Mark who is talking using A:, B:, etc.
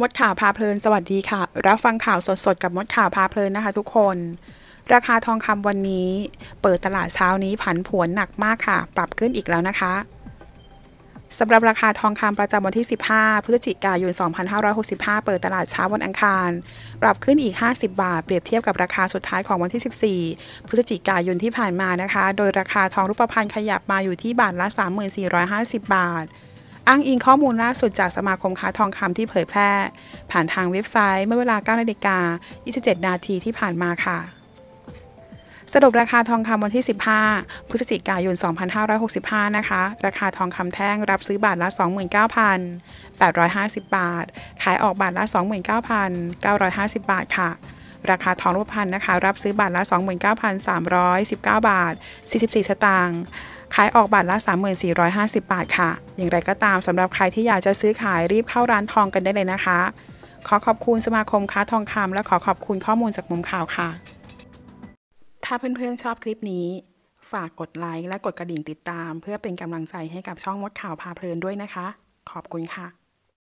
A: มดข่าวพาเพลิน สวัสดีค่ะ รับฟังข่าวสดๆ กับมดข่าวพาเพลินนะคะทุกคน ราคาทองคำวันนี้เปิดตลาดเช้านี้ผันผวนหนักมากค่ะ ปรับขึ้นอีกแล้วนะคะสำหรับราคาทองคำประจำวันที่ 15 พฤศจิกายน2565 เปิดตลาดเช้าวันอังคาร ปรับขึ้นอีก 50 บาทเปรียบเทียบกับราคาสุดท้ายของวันที่ 14พฤศจิกายนที่ผ่านมานะคะโดยราคาทองรูปพรรณขยับมาอยู่ที่บาทละ3450บาทอ้างอิงข้อมูลล่าสุดจากสมาคมค้าทองคำที่เผยแพร่ ผ่านทางเว็บไซต์เมื่อเวลา9นาฬิกา27นาทีที่ผ่านมาค่ะ สรุปราคาทองคำวันที่ 15 พฤศจิกายน2565 นะคะ ราคาทองคำแท่งรับซื้อบาทละ 29,850 บาท ขายออกบาทละ 29,950 บาทค่ะ ราคาทองรูปพนธ์นะคะรับซื้อบาทละ 29,319 บาท 44สตางค์ขายออกบาทละ3450บาท ค่ะ อย่างไรก็ตามสำหรับใครที่อยากจะซื้อขายรีบเข้าร้านทองกันได้เลยนะคะ ขอขอบคุณสมาคมค้าทองคำและขอขอบคุณข้อมูลจากมุมข่าวค่ะ ถ้าเพื่อนๆชอบคลิปนี้ ฝากกดไลค์และกดกระดิ่งติดตาม เพื่อเป็นกำลังใจให้กับช่องมดข่าวพาเพลินด้วยนะคะ ขอบคุณค่ะ